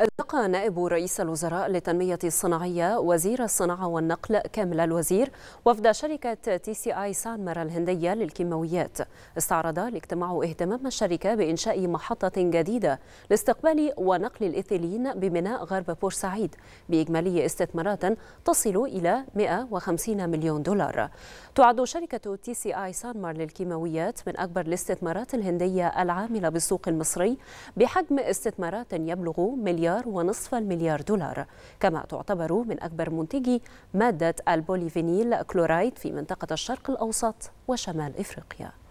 التقى نائب رئيس الوزراء للتنمية الصناعية وزير الصناعة والنقل كامل الوزير وفد شركة تي سي آي سانمر الهندية للكيماويات استعرض الاجتماع اهتمام الشركة بإنشاء محطة جديدة لاستقبال ونقل الإيثيلين بميناء غرب بورسعيد بإجمالي استثمارات تصل إلى 150 مليون دولار تعد شركة تي سي آي سانمر للكيماويات من أكبر الاستثمارات الهندية العاملة بالسوق المصري بحجم استثمارات يبلغ مليار مليار ونصف المليار دولار كما تعتبر من أكبر منتجي مادة البوليفينيل كلورايد في منطقة الشرق الأوسط وشمال إفريقيا